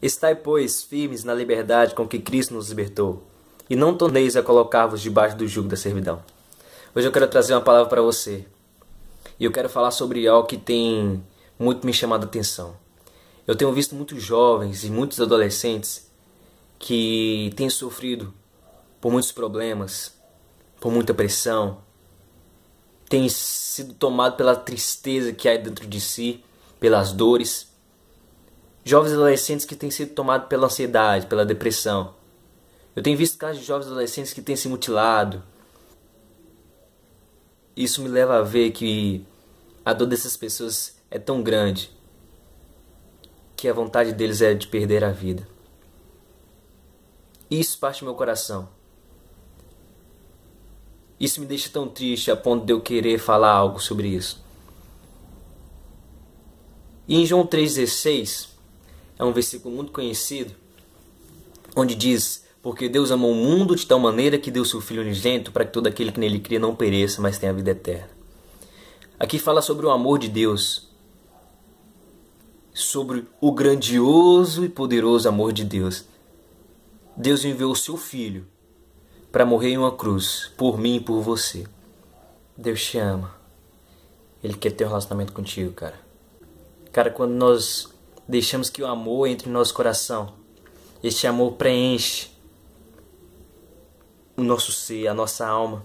Estai, pois, firmes na liberdade com que Cristo nos libertou, e não torneis a colocar-vos debaixo do jugo da servidão. Hoje eu quero trazer uma palavra para você. E eu quero falar sobre algo que tem muito me chamado a atenção. Eu tenho visto muitos jovens e muitos adolescentes que têm sofrido por muitos problemas, por muita pressão, têm sido tomado pela tristeza que há dentro de si, pelas dores Jovens adolescentes que têm sido tomados pela ansiedade, pela depressão. Eu tenho visto casos de jovens adolescentes que têm se mutilado. Isso me leva a ver que a dor dessas pessoas é tão grande que a vontade deles é de perder a vida. Isso parte do meu coração. Isso me deixa tão triste a ponto de eu querer falar algo sobre isso. E em João 3,16, é um versículo muito conhecido, onde diz: Porque Deus amou o mundo de tal maneira que deu seu Filho unigênito para que todo aquele que nele crê não pereça, mas tenha a vida eterna. Aqui fala sobre o amor de Deus, sobre o grandioso e poderoso amor de Deus. Deus enviou o seu Filho para morrer em uma cruz, por mim e por você. Deus te ama. Ele quer ter um relacionamento contigo, cara. Cara, quando nós deixamos que o amor entre em nosso coração. Este amor preenche o nosso ser, a nossa alma.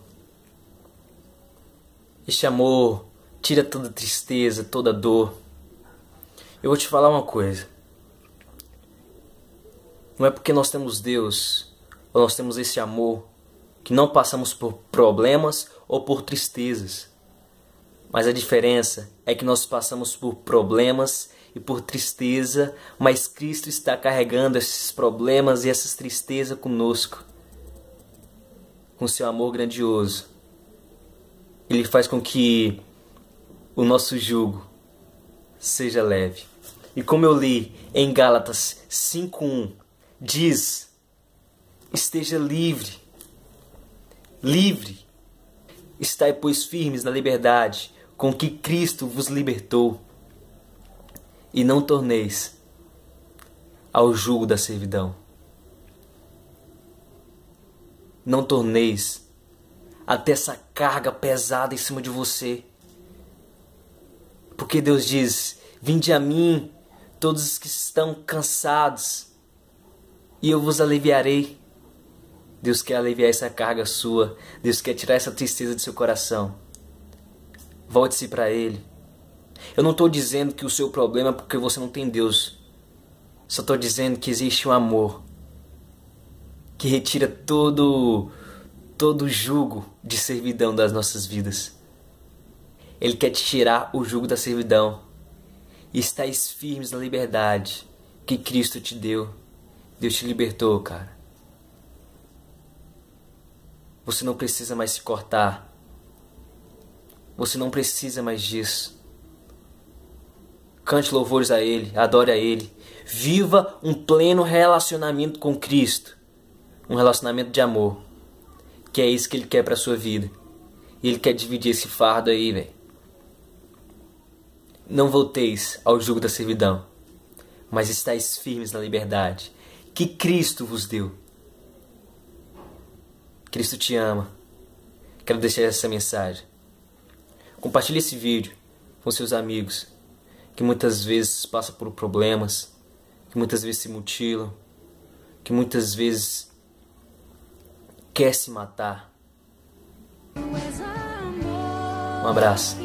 Este amor tira toda tristeza, toda dor. Eu vou te falar uma coisa. Não é porque nós temos Deus ou nós temos esse amor que não passamos por problemas ou por tristezas. Mas a diferença é que nós passamos por problemas e por tristeza, mas Cristo está carregando esses problemas e essas tristezas conosco. Com seu amor grandioso. Ele faz com que o nosso jugo seja leve. E como eu li em Gálatas 5:1, diz: Esteja livre. Livre. Estai pois firmes na liberdade com que Cristo vos libertou, e não torneis ao jugo da servidão. Não torneis até essa carga pesada em cima de você. Porque Deus diz: Vinde a mim, todos os que estão cansados, e eu vos aliviarei. Deus quer aliviar essa carga sua. Deus quer tirar essa tristeza do seu coração. Volte-se para Ele. Eu não estou dizendo que o seu problema é porque você não tem Deus. Só estou dizendo que existe um amor que retira todo todo jugo de servidão das nossas vidas. Ele quer te tirar o jugo da servidão e estáis firmes na liberdade que Cristo te deu. Deus te libertou, cara. Você não precisa mais se cortar você não precisa mais disso. Cante louvores a Ele, adore a Ele. Viva um pleno relacionamento com Cristo. Um relacionamento de amor. Que é isso que Ele quer para sua vida. E Ele quer dividir esse fardo aí, velho. Não volteis ao jugo da servidão, mas estáis firmes na liberdade que Cristo vos deu. Cristo te ama. Quero deixar essa mensagem. Compartilhe esse vídeo com seus amigos que muitas vezes passam por problemas, que muitas vezes se mutilam, que muitas vezes quer se matar. Um abraço.